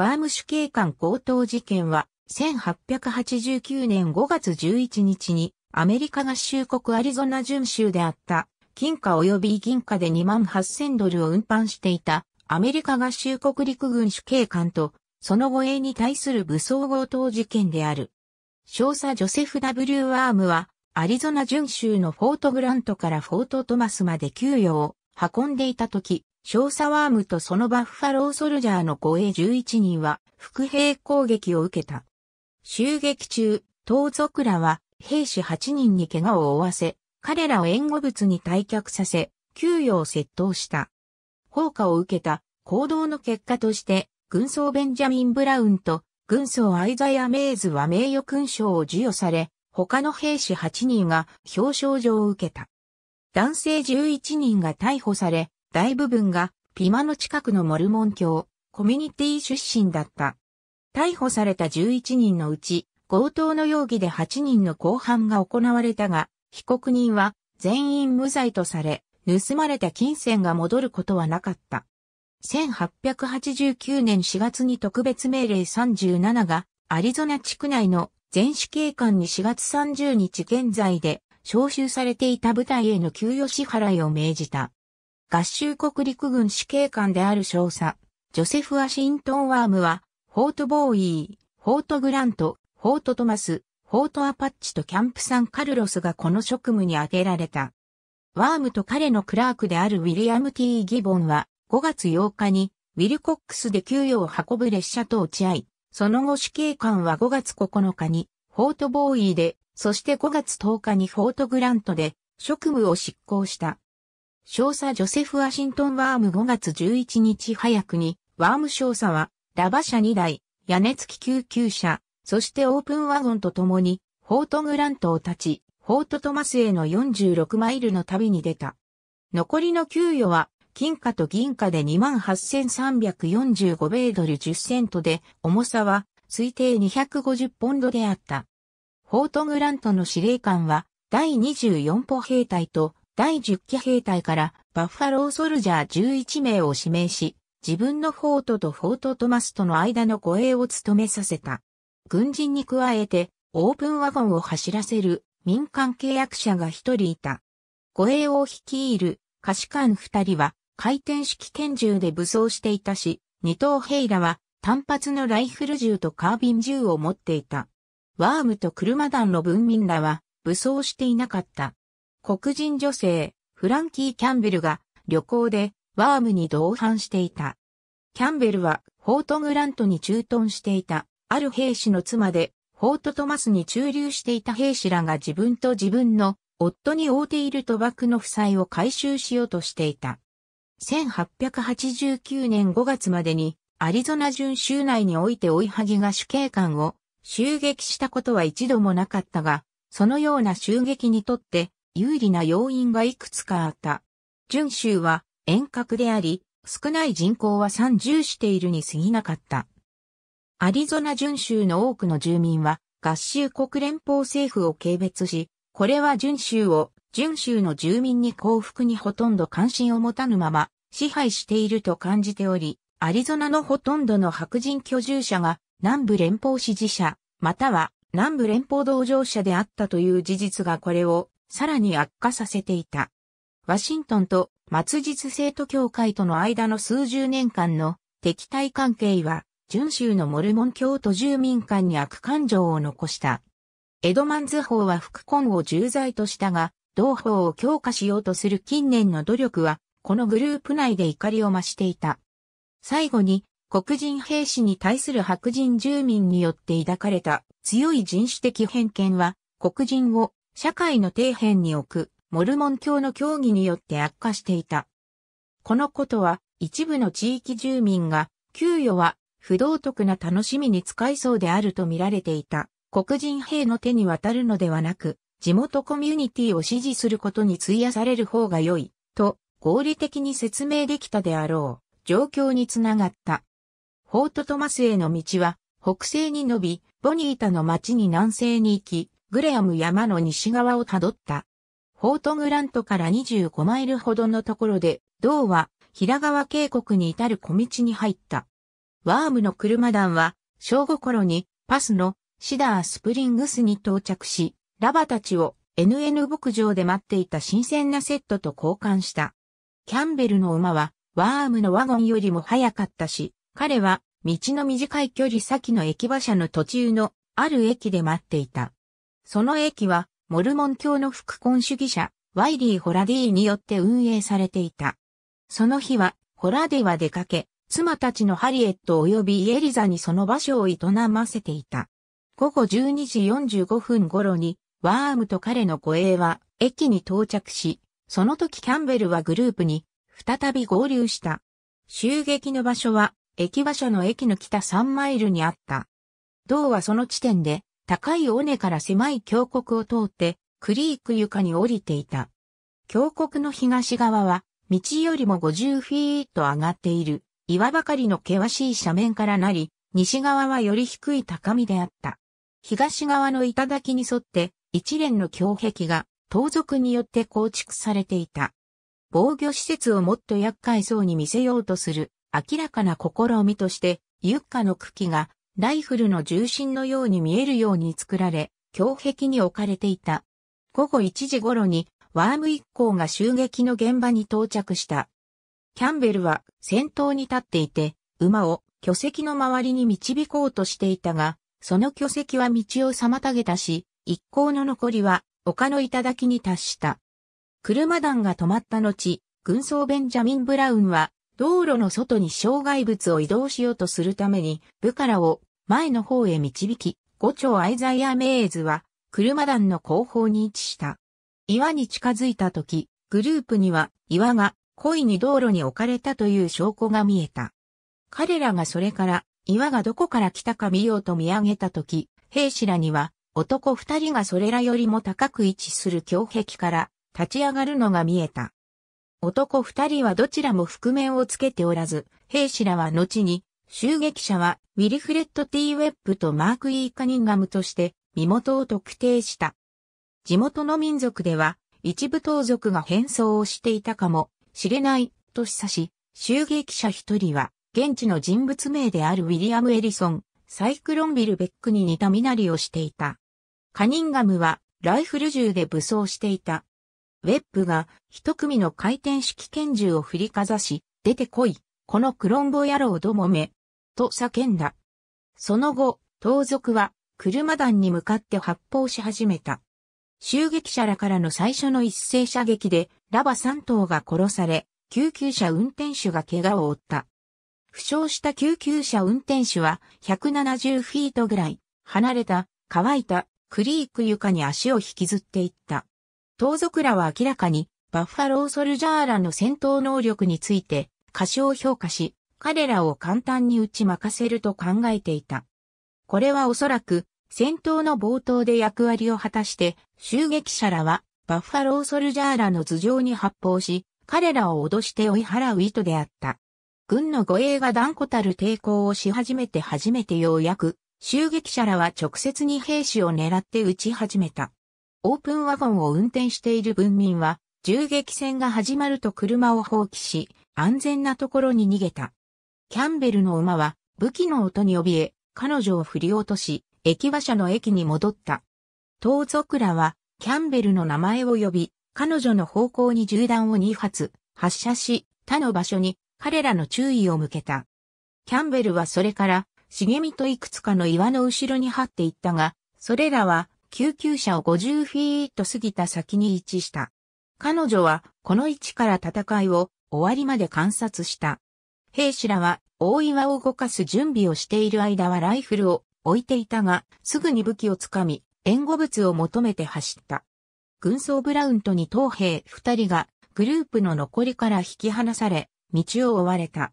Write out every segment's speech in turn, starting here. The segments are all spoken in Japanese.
ワーム主警官強盗事件は、1889年5月11日に、アメリカ合衆国アリゾナ準州であった、金貨及び銀貨で2万8000ドルを運搬していた、アメリカ合衆国陸軍主警官と、その護衛に対する武装強盗事件である。少佐ジョセフ・ W・ ワームは、アリゾナ準州のフォートグラントからフォートトマスまで給与を運んでいた時、小サワームとそのバッファローソルジャーの護衛11人は、伏兵攻撃を受けた。襲撃中、盗賊らは、兵士8人に怪我を負わせ、彼らを援護物に退却させ、給与を窃盗した。放火を受けた行動の結果として、軍曹ベンジャミン・ブラウンと軍曹アイザヤ・メイズは名誉勲章を授与され、他の兵士8人が表彰状を受けた。男性11人が逮捕され、大部分がピマの近くのモルモン教、コミュニティ出身だった。逮捕された11人のうち、強盗の容疑で8人の公判が行われたが、被告人は全員無罪とされ、盗まれた金銭が戻ることはなかった。1889年4月に特別命令37がアリゾナ地区内の全市警官に4月30日現在で招集されていた部隊への給与支払いを命じた。合衆国陸軍司令官である少佐、ジョセフ・ワシントン・ワームは、フォート・ボーイー、フォート・グラント、フォート・トマス、フォート・アパッチとキャンプ・サン・カルロスがこの職務に充てられた。ワームと彼のクラークであるウィリアム・テー・ギボンは、5月8日に、ウィルコックスで給与を運ぶ列車と落ち合い、その後司刑官は5月9日に、フォートボーイで、そして5月10日にフォートグラントで、職務を執行した。少佐ジョセフ・ワシントン・ワーム5月11日早くに、ワーム少佐は、ラバ車2台、屋根付き救急車、そしてオープンワゴンと共に、フォートグラントを立ち、フォートトマスへの46マイルの旅に出た。残りの給与は、金貨と銀貨で28,345米ドル10セントで、重さは推定250ポンドであった。フォートグラントの司令官は、第24歩兵隊と第10期兵隊からバッファローソルジャー11名を指名し、自分のフォートとフォートトマスとの間の護衛を務めさせた。軍人に加えて、オープンワゴンを走らせる民間契約者が一人いた。護衛を率いる下士官二人は回転式拳銃で武装していたし、二等兵らは単発のライフル銃とカービン銃を持っていた。ワームと車団の文民らは武装していなかった。黒人女性、フランキー・キャンベルが旅行でワームに同伴していた。キャンベルはフォートグラントに駐屯していたある兵士の妻でフォートトマスに駐留していた兵士らが自分と自分の夫に負うている賭博の負債を回収しようとしていた。1889年5月までにアリゾナ準州内において追いはぎが主警官を襲撃したことは一度もなかったが、そのような襲撃にとって有利な要因がいくつかあった。準州は遠隔であり、少ない人口は三重しているに過ぎなかった。アリゾナ準州の多くの住民は合衆国連邦政府を軽蔑し、これは準州を準州の住民に幸福にほとんど関心を持たぬまま支配していると感じており、アリゾナのほとんどの白人居住者が南部連邦支持者、または南部連邦同情者であったという事実がこれをさらに悪化させていた。ワシントンと末日生徒協会との間の数十年間の敵対関係は、準州のモルモン教徒住民間に悪感情を残した。エドマンズ法は副婚を重罪としたが、同法を強化しようとする近年の努力は、このグループ内で怒りを増していた。最後に、黒人兵士に対する白人住民によって抱かれた強い人種的偏見は、黒人を社会の底辺に置くモルモン教の教義によって悪化していた。このことは一部の地域住民が給与は不道徳な楽しみに使いそうであると見られていた黒人兵の手に渡るのではなく地元コミュニティを支持することに費やされる方が良いと合理的に説明できたであろう状況につながった。フォートトマスへの道は北西に伸びボニータの町に南西に行きグレアム山の西側をたどった。フォートグラントから25マイルほどのところで、銅は平川渓谷に至る小道に入った。ワームの車団は、正午頃にパスのシダースプリングスに到着し、ラバたちを NN 牧場で待っていた新鮮なセットと交換した。キャンベルの馬は、ワームのワゴンよりも早かったし、彼は、道の短い距離先の駅馬車の途中の、ある駅で待っていた。その駅は、モルモン教の副婚主義者、ワイリー・ホラディによって運営されていた。その日は、ホラディは出かけ、妻たちのハリエット及びエリザにその場所を営ませていた。午後12時45分頃に、ワームと彼の護衛は駅に到着し、その時キャンベルはグループに再び合流した。襲撃の場所は駅馬車の駅の北3マイルにあった。銅はその地点で高い尾根から狭い峡谷を通って、クリーク床に降りていた。峡谷の東側は、道よりも50フィート上がっている、岩ばかりの険しい斜面からなり、西側はより低い高みであった。東側の頂に沿って一連の胸壁が盗賊によって構築されていた。防御施設をもっと厄介そうに見せようとする明らかな試みとして、ユッカの茎がライフルの重心のように見えるように作られ、胸壁に置かれていた。午後1時頃にワーム一行が襲撃の現場に到着した。キャンベルは先頭に立っていて、馬を巨石の周りに導こうとしていたが、その巨石は道を妨げたし、一行の残りは丘の頂に達した。車団が止まった後、軍曹ベンジャミン・ブラウンは道路の外に障害物を移動しようとするために、部からを前の方へ導き、五丁アイザイア・メイズは、車団の後方に位置した。岩に近づいた時、グループには岩が故意に道路に置かれたという証拠が見えた。彼らがそれから岩がどこから来たか見ようと見上げた時、兵士らには男二人がそれらよりも高く位置する胸壁から立ち上がるのが見えた。男二人はどちらも覆面をつけておらず、兵士らは後に、襲撃者はウィリフレッド・ー・ウェップとマーク・イー・カニンガムとして身元を特定した。地元の民族では一部盗賊が変装をしていたかもしれないと示唆し、襲撃者一人は現地の人物名であるウィリアム・エリソン、サイクロンビル・ベックに似た身なりをしていた。カニンガムはライフル銃で武装していた。ウェップが一組の回転式拳銃を振りかざし、出てこい、このクロンボ野郎どもめ、と叫んだ。その後、盗賊は車団に向かって発砲し始めた。襲撃者らからの最初の一斉射撃で、ラバ3頭が殺され、救急車運転手が怪我を負った。負傷した救急車運転手は170フィートぐらい離れた乾いたクリーク床に足を引きずっていった。盗賊らは明らかに、バッファローソルジャーらの戦闘能力について、過小評価し、彼らを簡単に打ち負かせると考えていた。これはおそらく、戦闘の冒頭で役割を果たして、襲撃者らは、バッファローソルジャーらの頭上に発砲し、彼らを脅して追い払う意図であった。軍の護衛が断固たる抵抗をし始めて初めてようやく、襲撃者らは直接に兵士を狙って撃ち始めた。オープンワゴンを運転している文民は、銃撃戦が始まると車を放棄し、安全なところに逃げた。キャンベルの馬は、武器の音に怯え、彼女を振り落とし、駅馬車の駅に戻った。盗賊らは、キャンベルの名前を呼び、彼女の方向に銃弾を2発、発射し、他の場所に彼らの注意を向けた。キャンベルはそれから、茂みといくつかの岩の後ろに張っていったが、それらは救急車を50フィート過ぎた先に位置した。彼女はこの位置から戦いを終わりまで観察した。兵士らは大岩を動かす準備をしている間はライフルを置いていたが、すぐに武器をつかみ、援護物を求めて走った。軍曹ブラウントに東兵二人がグループの残りから引き離され、道を追われた。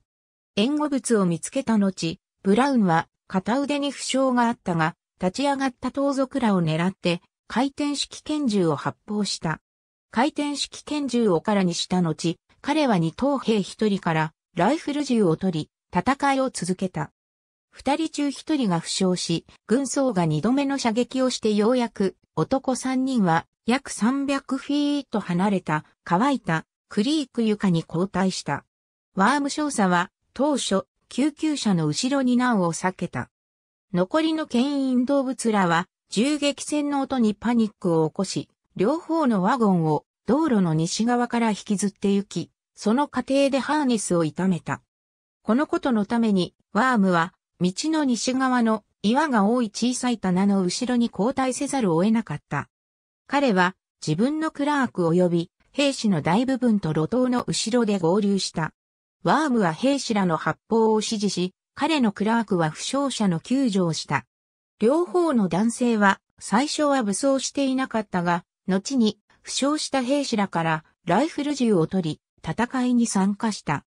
援護物を見つけた後、ブラウンは片腕に負傷があったが、立ち上がった盗賊らを狙って、回転式拳銃を発砲した。回転式拳銃を空にした後、彼は二等兵一人からライフル銃を取り、戦いを続けた。二人中一人が負傷し、軍曹が二度目の射撃をしてようやく、男三人は約三百フィート離れた乾いたクリーク床に交代した。ワーム少佐は当初救急車の後ろに難を避けた。残りの牽引動物らは、銃撃戦の音にパニックを起こし、両方のワゴンを道路の西側から引きずって行き、その過程でハーネスを痛めた。このことのために、ワームは、道の西側の岩が多い小さい棚の後ろに交代せざるを得なかった。彼は、自分のクラーク及び、兵士の大部分と路頭の後ろで合流した。ワームは兵士らの発砲を指示し、彼のクラークは負傷者の救助をした。両方の男性は最初は武装していなかったが、後に負傷した兵士らからライフル銃を取り、戦いに参加した。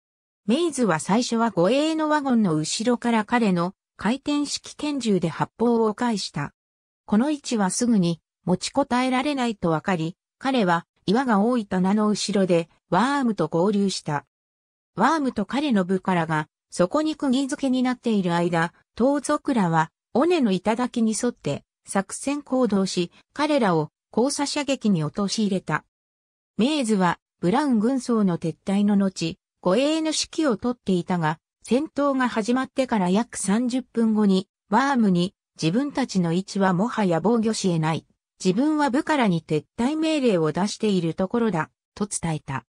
メイズは最初は護衛のワゴンの後ろから彼の回転式拳銃で発砲を返した。この位置はすぐに持ちこたえられないとわかり、彼は岩が多い棚の後ろでワームと合流した。ワームと彼の部からがそこに釘付けになっている間、盗賊らは、尾根の頂に沿って作戦行動し、彼らを交差射撃に陥れた。メーズは、ブラウン軍曹の撤退の後、護衛の指揮を取っていたが、戦闘が始まってから約30分後に、ワームに、自分たちの位置はもはや防御し得ない。自分は部からに撤退命令を出しているところだ、と伝えた。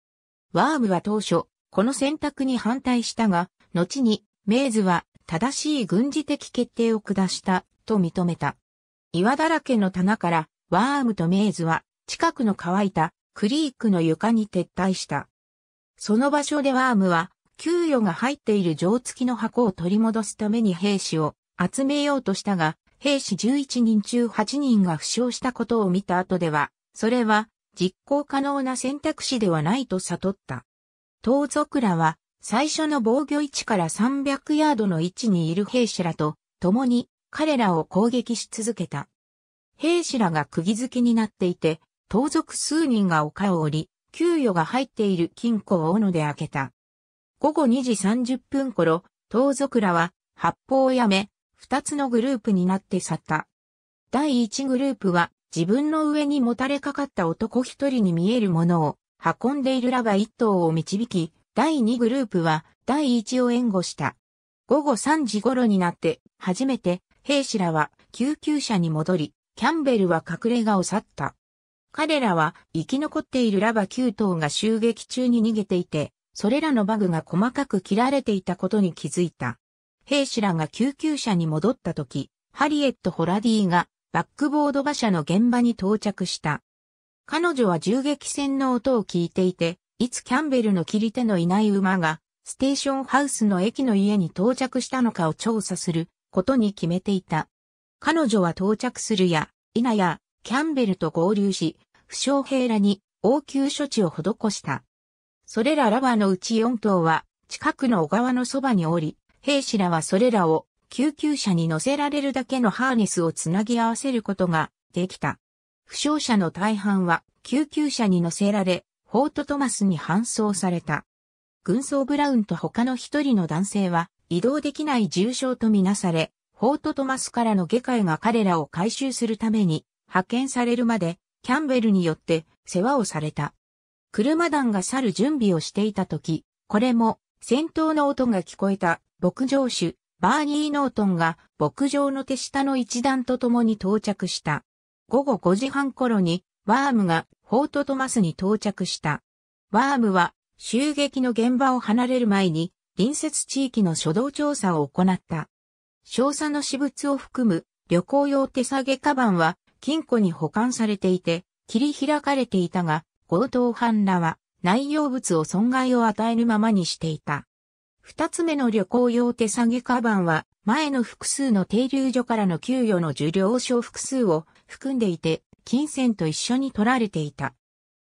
ワームは当初、この選択に反対したが、後に、メーズは正しい軍事的決定を下したと認めた。岩だらけの棚からワームとメイズは近くの乾いたクリークの床に撤退した。その場所でワームは給与が入っている錠付きの箱を取り戻すために兵士を集めようとしたが、兵士11人中8人が負傷したことを見た後では、それは実行可能な選択肢ではないと悟った。盗賊らは最初の防御位置から300ヤードの位置にいる兵士らと共に彼らを攻撃し続けた。兵士らが釘付けになっていて、盗賊数人が丘を降り、給与が入っている金庫を斧で開けた。午後2時30分頃、盗賊らは発砲をやめ、二つのグループになって去った。第一グループは自分の上にもたれかかった男一人に見えるものを運んでいるラバ一頭を導き、第2グループは第1を援護した。午後3時頃になって、初めて兵士らは救急車に戻り、キャンベルは隠れ家を去った。彼らは生き残っているラバ9頭が襲撃中に逃げていて、それらのバグが細かく切られていたことに気づいた。兵士らが救急車に戻った時、ハリエット・ホラディがバックボード馬車の現場に到着した。彼女は銃撃戦の音を聞いていて、いつキャンベルの切り手のいない馬が、ステーションハウスの駅の家に到着したのかを調査することに決めていた。彼女は到着するや、否や、キャンベルと合流し、負傷兵らに応急処置を施した。それらラバーのうち4頭は、近くの小川のそばにおり、兵士らはそれらを救急車に乗せられるだけのハーネスをつなぎ合わせることができた。負傷者の大半は救急車に乗せられ、フォートトマスに搬送された。軍曹ブラウンと他の一人の男性は移動できない重傷とみなされ、フォートトマスからの下界が彼らを回収するために派遣されるまでキャンベルによって世話をされた。車団が去る準備をしていた時、これも戦闘の音が聞こえた牧場主バーニー・ノートンが牧場の手下の一団と共に到着した。午後5時半頃にワームがフォートトマスに到着した。ワームは襲撃の現場を離れる前に隣接地域の初動調査を行った。少佐の私物を含む旅行用手提げカバンは金庫に保管されていて切り開かれていたが強盗犯らは内容物を損害を与えるままにしていた。二つ目の旅行用手提げカバンは前の複数の停留所からの給与の受領書複数を含んでいて金銭と一緒に取られていた。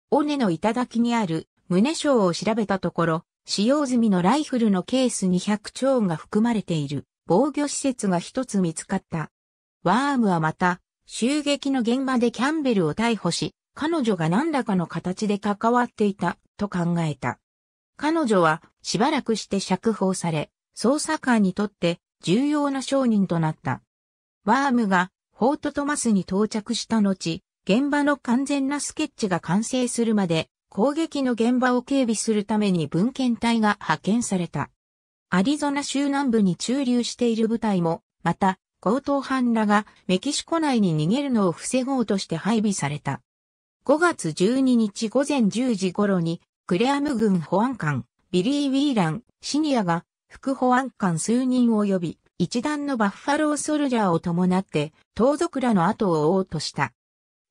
尾根の頂にある胸章を調べたところ、使用済みのライフルのケースに100丁が含まれている防御施設が一つ見つかった。ワームはまた、襲撃の現場でキャンベルを逮捕し、彼女が何らかの形で関わっていたと考えた。彼女はしばらくして釈放され、捜査官にとって重要な証人となった。ワームがフォートトマスに到着した後、現場の完全なスケッチが完成するまで、攻撃の現場を警備するために文献隊が派遣された。アリゾナ州南部に駐留している部隊も、また、強盗犯らがメキシコ内に逃げるのを防ごうとして配備された。5月12日午前10時頃に、クレアム軍保安官、ビリー・ウィーラン、シニアが、副保安官数人を呼び、一団のバッファローソルジャーを伴って、盗賊らの後を追おうとした。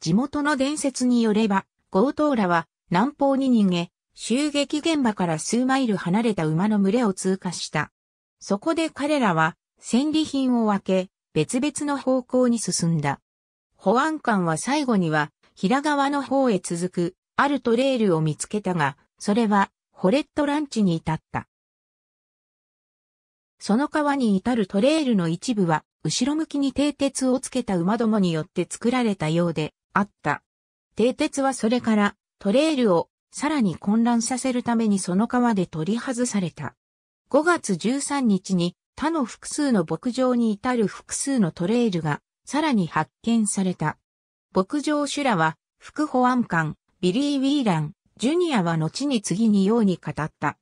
地元の伝説によれば、強盗らは南方に逃げ、襲撃現場から数マイル離れた馬の群れを通過した。そこで彼らは戦利品を分け、別々の方向に進んだ。保安官は最後には、平川の方へ続く、あるトレイルを見つけたが、それは、ホレットランチに至った。その川に至るトレイルの一部は、後ろ向きに蹄鉄をつけた馬どもによって作られたようで、あった。蹄鉄はそれからトレイルをさらに混乱させるためにその川で取り外された。5月13日に他の複数の牧場に至る複数のトレイルがさらに発見された。牧場主らは副保安官ビリー・ウィーラン、ジュニアは後に次にように語った。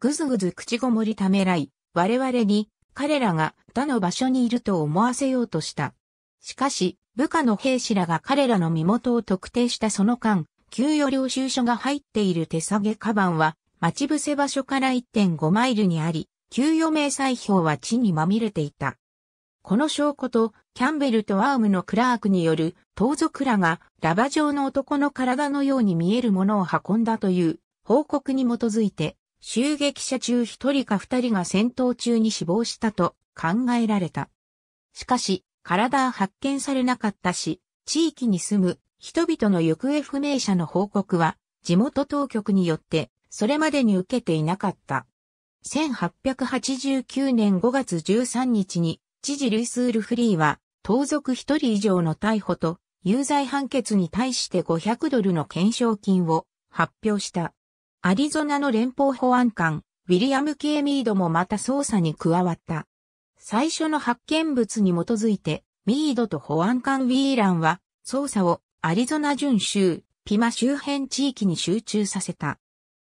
ぐずぐず口ごもりためらい、我々に彼らが他の場所にいると思わせようとした。しかし、部下の兵士らが彼らの身元を特定したその間、給与領収書が入っている手下げカバンは、待ち伏せ場所から1.5マイルにあり、給与明細表は地にまみれていた。この証拠と、キャンベルとアームのクラークによる、盗賊らが、ラバ状の男の体のように見えるものを運んだという、報告に基づいて、襲撃者中一人か二人が戦闘中に死亡したと考えられた。しかし、体は発見されなかったし、地域に住む人々の行方不明者の報告は地元当局によってそれまでに受けていなかった。1889年5月13日に知事ルイスール・フリーは盗賊一人以上の逮捕と有罪判決に対して500ドルの懸賞金を発表した。アリゾナの連邦保安官、ウィリアム・ケイ・ミードもまた捜査に加わった。最初の発見物に基づいて、ミードと保安官ウィーランは、捜査をアリゾナ準州、ピマ周辺地域に集中させた。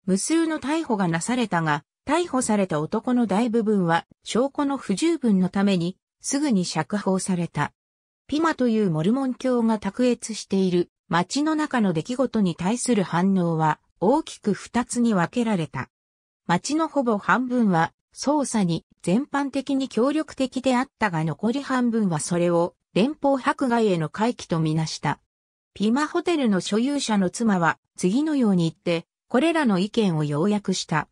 無数の逮捕がなされたが、逮捕された男の大部分は証拠の不十分のためにすぐに釈放された。ピマというモルモン教が卓越している街の中の出来事に対する反応は大きく二つに分けられた。街のほぼ半分は捜査に全般的に協力的であったが残り半分はそれを連邦迫害への回帰とみなした。ピマホテルの所有者の妻は次のように言って、これらの意見を要約した。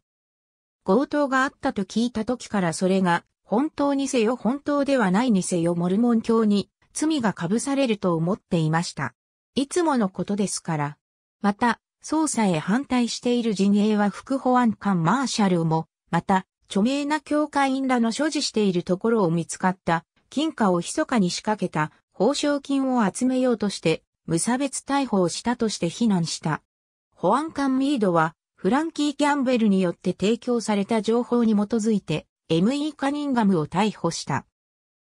強盗があったと聞いた時からそれが本当にせよ本当ではないにせよモルモン教に罪が被されると思っていました。いつものことですから。また、捜査へ反対している陣営は副保安官マーシャルも、また、著名な教会員らの所持しているところを見つかった金貨を密かに仕掛けた報奨金を集めようとして無差別逮捕をしたとして非難した。保安官ミードはフランキー・ギャンベルによって提供された情報に基づいて M.E. カニンガムを逮捕した。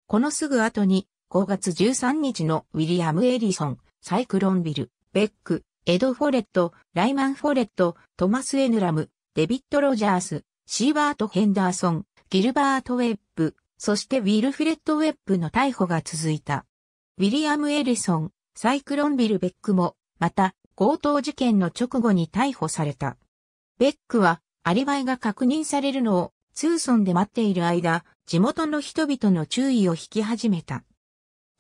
このすぐ後に5月13日のウィリアム・エリソン、サイクロンビル、ベック、エド・フォレット、ライマン・フォレット、トマス・エヌラム、デビット・ロジャース、シーバート・ヘンダーソン、ギルバート・ウェッブ、そしてウィルフレッド・ウェッブの逮捕が続いた。ウィリアム・エリソン、サイクロンビル・ベックも、また、強盗事件の直後に逮捕された。ベックは、アリバイが確認されるのを、ツーソンで待っている間、地元の人々の注意を引き始めた。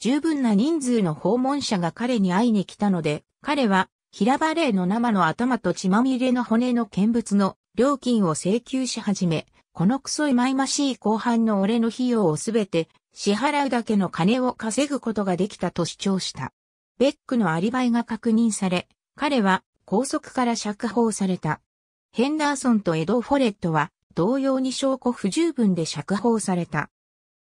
十分な人数の訪問者が彼に会いに来たので、彼は、平バレーの生の頭と血まみれの骨の見物の料金を請求し始め、このクソいまいましい後半の俺の費用をすべて支払うだけの金を稼ぐことができたと主張した。ベックのアリバイが確認され、彼は拘束から釈放された。ヘンダーソンとエド・フォレットは同様に証拠不十分で釈放された。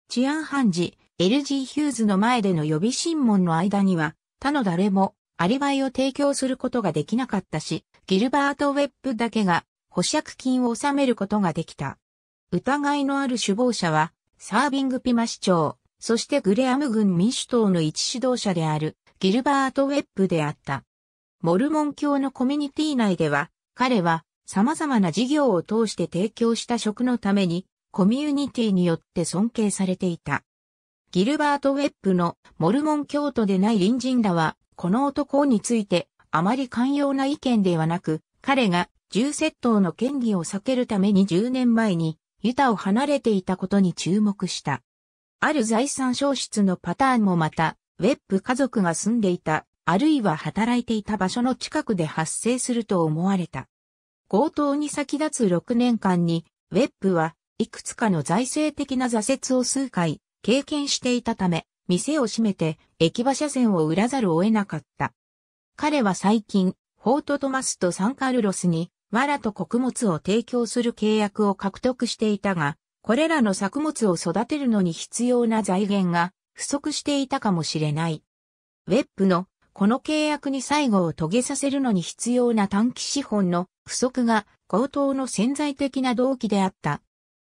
治安判事、LG ヒューズの前での予備審問の間には、他の誰もアリバイを提供することができなかったし、ギルバート・ウェップだけが保釈金を納めることができた。疑いのある首謀者は、サービングピマ市長、そしてグレアム軍民主党の一指導者である、ギルバート・ウェップであった。モルモン教のコミュニティ内では、彼は様々な事業を通して提供した職のために、コミュニティによって尊敬されていた。ギルバート・ウェップのモルモン教徒でない隣人らは、この男についてあまり寛容な意見ではなく、彼が銃窃盗の権威を避けるために10年前にユタを離れていたことに注目した。ある財産消失のパターンもまた、ウェップ家族が住んでいた、あるいは働いていた場所の近くで発生すると思われた。強盗に先立つ6年間に、ウェップはいくつかの財政的な挫折を数回経験していたため、店を閉めて駅馬車線を売らざるを得なかった。彼は最近、フォートトマスとサンカルロスに、藁と穀物を提供する契約を獲得していたが、これらの作物を育てるのに必要な財源が不足していたかもしれない。ウェップのこの契約に最後を遂げさせるのに必要な短期資本の不足が高盗の潜在的な動機であった。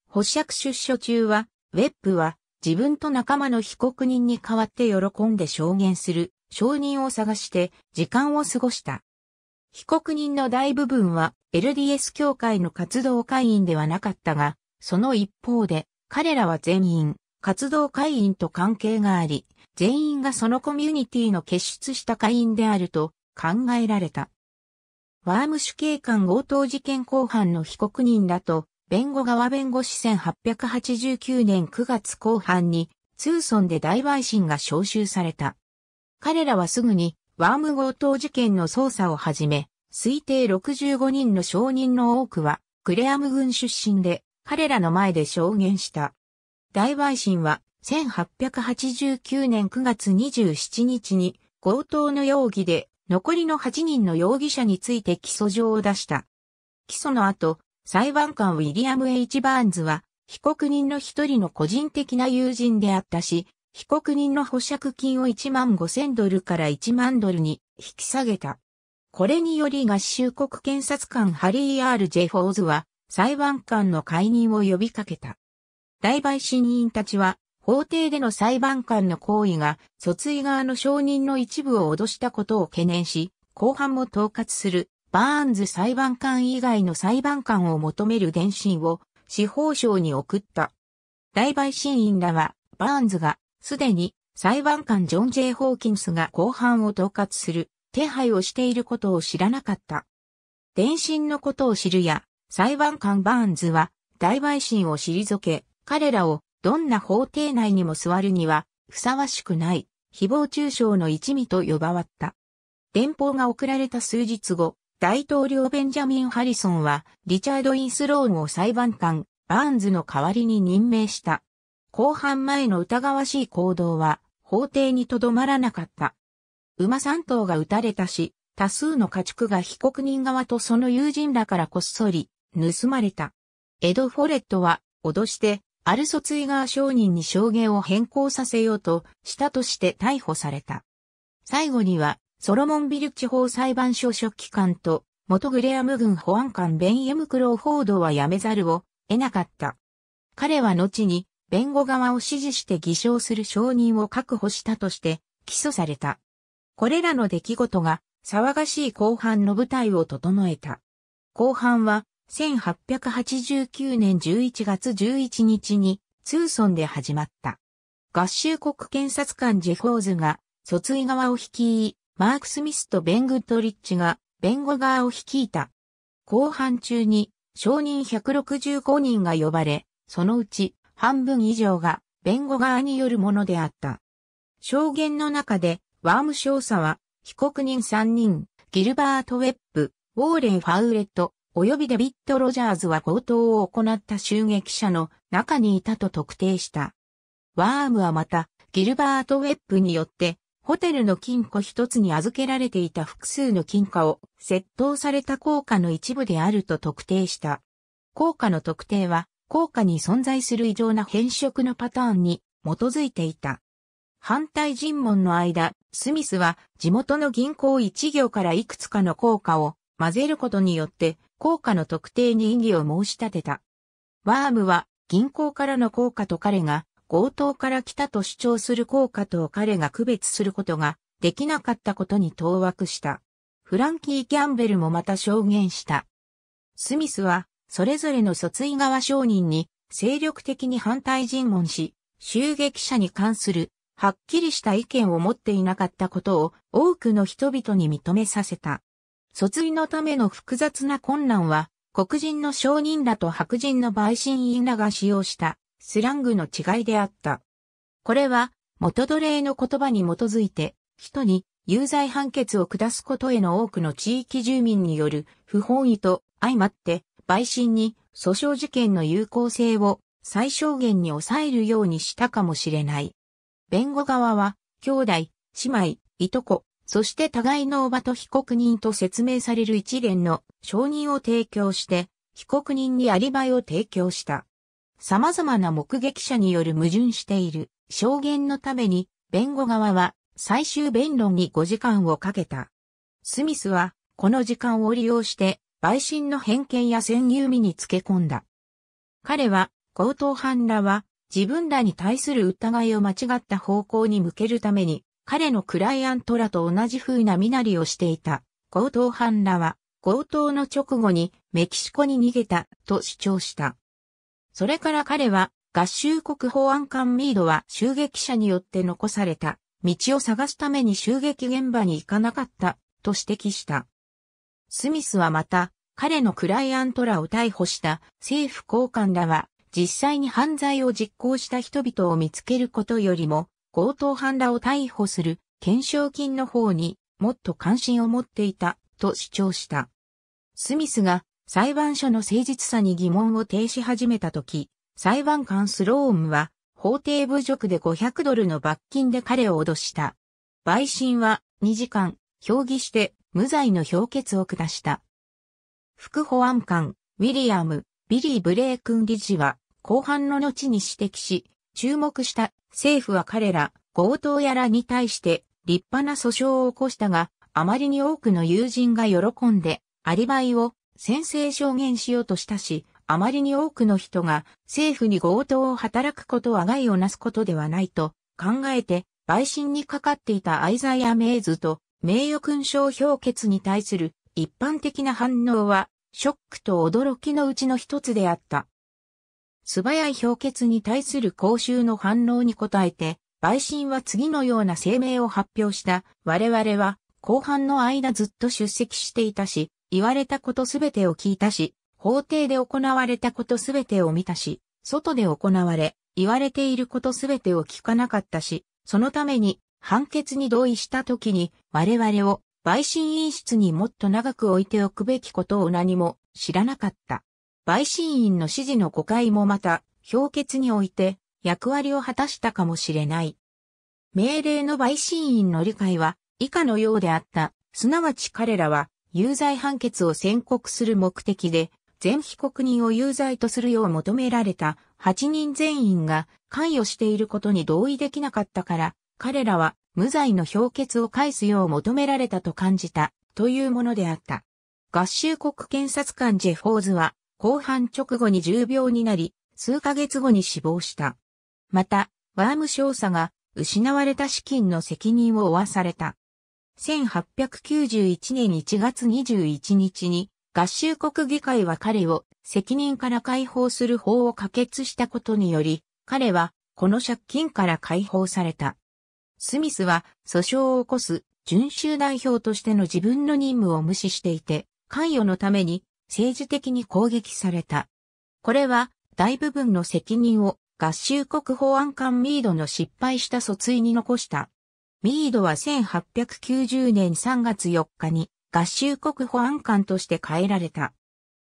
保釈出所中は、ウェップは自分と仲間の被告人に代わって喜んで証言する証人を探して時間を過ごした。被告人の大部分は LDS 協会の活動会員ではなかったが、その一方で、彼らは全員、活動会員と関係があり、全員がそのコミュニティの結出した会員であると考えられた。ワーム主警官強盗事件公判の被告人らと、弁護側弁護士1889年9月後半に、ツーソンで大陪審が招集された。彼らはすぐにワーム強盗事件の捜査をはじめ、推定65人の証人の多くは、クレアム軍出身で、彼らの前で証言した。大陪審は、1889年9月27日に、強盗の容疑で、残りの8人の容疑者について起訴状を出した。起訴の後、裁判官ウィリアム・ H・ バーンズは、被告人の一人の個人的な友人であったし、被告人の保釈金を1万5千ドルから1万ドルに引き下げた。これにより合衆国検察官ハリー・アール・ジェフォーズは裁判官の解任を呼びかけた。大陪審員たちは法廷での裁判官の行為が訴追側の証人の一部を脅したことを懸念し、後半も統括するバーンズ裁判官以外の裁判官を求める電信を司法省に送った。大陪審員らはバーンズがすでに裁判官ジョン・ジェイ・ホーキンスが後半を統括する手配をしていることを知らなかった。電信のことを知るや、裁判官バーンズは大陪審を退け、彼らをどんな法廷内にも座るにはふさわしくない、誹謗中傷の一味と呼ばわった。電報が送られた数日後、大統領ベンジャミン・ハリソンは、リチャード・インスローンを裁判官、バーンズの代わりに任命した。公判前の疑わしい行動は法廷にとどまらなかった。馬3頭が撃たれたし、多数の家畜が被告人側とその友人らからこっそり盗まれた。エド・フォレットは脅してアルソツイガー商人に証言を変更させようとしたとして逮捕された。最後にはソロモンビル地方裁判所書記官と元グレアム軍保安官ベン・エム・クロー報道は辞めざるを得なかった。彼は後に弁護側を支持して偽証する証人を確保したとして起訴された。これらの出来事が騒がしい後半の舞台を整えた。後半は1889年11月11日にツーソンで始まった。合衆国検察官ジェフォーズが訴追側を率い、マーク・スミスとベン・グッドリッチが弁護側を率いた。後半中に証人165人が呼ばれ、そのうち半分以上が弁護側によるものであった。証言の中で、ワーム少佐は、被告人3人、ギルバート・ウェップ、ウォーレン・ファウレット、及びデビッド・ロジャーズは強盗を行った襲撃者の中にいたと特定した。ワームはまた、ギルバート・ウェップによって、ホテルの金庫一つに預けられていた複数の金貨を窃盗された効果の一部であると特定した。効果の特定は効果に存在する異常な変色のパターンに基づいていた。反対尋問の間、スミスは地元の銀行一行からいくつかの効果を混ぜることによって効果の特定に意義を申し立てた。ワームは銀行からの効果と彼が強盗から来たと主張する効果と彼が区別することができなかったことに当惑した。フランキー・キャンベルもまた証言した。スミスはそれぞれの卒追側商人に精力的に反対尋問し、襲撃者に関するはっきりした意見を持っていなかったことを多くの人々に認めさせた。卒追のための複雑な困難は、黒人の証人らと白人の陪審員らが使用したスラングの違いであった。これは元奴隷の言葉に基づいて、人に有罪判決を下すことへの多くの地域住民による不本意と相まって、陪審に訴訟事件の有効性を最小限に抑えるようにしたかもしれない。弁護側は、兄弟、姉妹、いとこ、そして互いの叔母と被告人と説明される一連の証人を提供して、被告人にアリバイを提供した。様々な目撃者による矛盾している証言のために、弁護側は最終弁論に5時間をかけた。スミスは、この時間を利用して、売信の偏見や潜入味につけ込んだ。彼は、強盗犯らは、自分らに対する疑いを間違った方向に向けるために、彼のクライアントらと同じ風な身なりをしていた。強盗犯らは、強盗の直後にメキシコに逃げたと主張した。それから彼は合衆国保安官ミードは襲撃者によって残された道を探すために襲撃現場に行かなかったと指摘した。スミスはまた彼のクライアントらを逮捕した政府高官らは、実際に犯罪を実行した人々を見つけることよりも、強盗犯らを逮捕する懸賞金の方にもっと関心を持っていたと主張した。スミスが裁判所の誠実さに疑問を呈し始めたとき、裁判官スローンは法廷侮辱で500ドルの罰金で彼を脅した。陪審は2時間、評議して無罪の評決を下した。副保安官、ウィリアム、ビリー・ブレイクン理事は、後半の後に指摘し、注目した政府は彼ら、強盗やらに対して立派な訴訟を起こしたが、あまりに多くの友人が喜んで、アリバイを先制証言しようとしたし、あまりに多くの人が政府に強盗を働くことは害をなすことではないと考えて、陪審にかかっていたアイザイア・メイズと名誉勲章評決に対する一般的な反応は、ショックと驚きのうちの一つであった。素早い氷結に対する公衆の反応に応えて、陪審は次のような声明を発表した。我々は、後半の間ずっと出席していたし、言われたことすべてを聞いたし、法廷で行われたことすべてを見たし、外で行われ、言われていることすべてを聞かなかったし、そのために判決に同意した時に我々を陪審員室にもっと長く置いておくべきことを何も知らなかった。陪審員の指示の誤解もまた、評決において役割を果たしたかもしれない。命令の陪審員の理解は以下のようであった。すなわち彼らは有罪判決を宣告する目的で、全被告人を有罪とするよう求められた8人全員が関与していることに同意できなかったから、彼らは無罪の評決を返すよう求められたと感じた、というものであった。合衆国検察官ジェフォーズは、後半直後に重病になり、数ヶ月後に死亡した。また、ワーム少佐が、失われた資金の責任を負わされた。1891年1月21日に、合衆国議会は彼を責任から解放する法を可決したことにより、彼はこの借金から解放された。スミスは訴訟を起こす準州代表としての自分の任務を無視していて、関与のために政治的に攻撃された。これは大部分の責任を合衆国保安官ミードの失敗した訴追に残した。ミードは1890年3月4日に合衆国保安官として変えられた。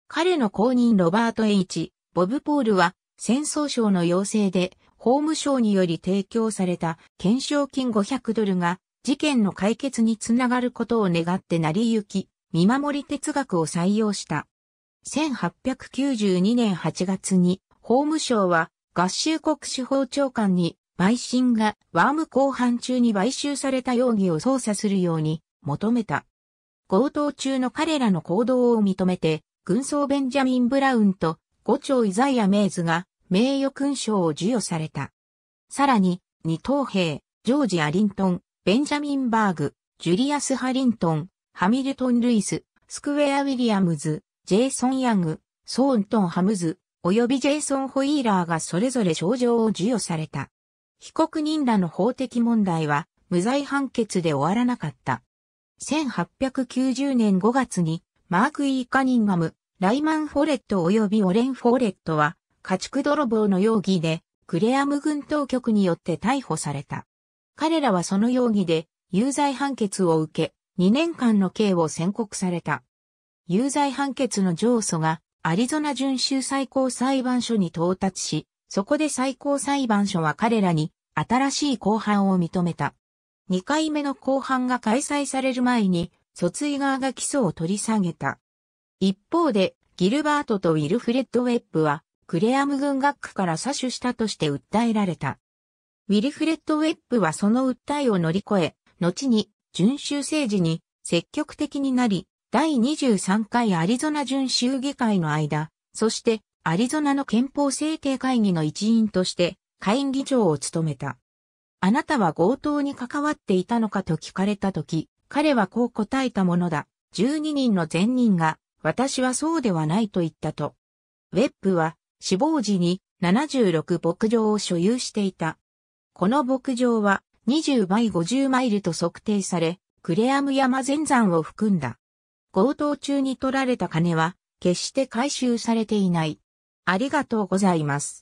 彼の後任ロバート・エイチ、ボブ・ポールは戦争省の要請で法務省により提供された検証金500ドルが事件の解決につながることを願って成り行き、見守り哲学を採用した。1892年8月に法務省は合衆国司法長官に陪審がワーム公判中に買収された容疑を捜査するように求めた。強盗中の彼らの行動を認めて、軍曹ベンジャミン・ブラウンと五長イザイア・メイズが名誉勲章を授与された。さらに、二等兵、ジョージ・アリントン、ベンジャミン・バーグ、ジュリアス・ハリントン、ハミルトン・ルイス、スクウェア・ウィリアムズ、ジェイソン・ヤング、ソーントン・ハムズ、及びジェイソン・ホイーラーがそれぞれ賞状を授与された。被告人らの法的問題は無罪判決で終わらなかった。1890年5月にマーク・イー・カニンガム、ライマン・フォレット及びオレン・フォレットは家畜泥棒の容疑で、クレアム軍当局によって逮捕された。彼らはその容疑で、有罪判決を受け、2年間の刑を宣告された。有罪判決の上訴が、アリゾナ準州最高裁判所に到達し、そこで最高裁判所は彼らに、新しい公判を認めた。2回目の公判が開催される前に、訴追側が起訴を取り下げた。一方で、ギルバートとウィルフレッド・ウェップは、クレアム軍学区から詐取したとして訴えられた。ウィルフレッド・ウェップはその訴えを乗り越え、後に、準州政治に積極的になり、第23回アリゾナ準州議会の間、そしてアリゾナの憲法制定会議の一員として、会議長を務めた。あなたは強盗に関わっていたのかと聞かれたとき、彼はこう答えたものだ。12人の前任が、私はそうではないと言ったと。ウェップは、死亡時に76牧場を所有していた。この牧場は20倍50マイルと測定され、クレアム山全山を含んだ。強盗中に取られた金は決して回収されていない。ありがとうございます。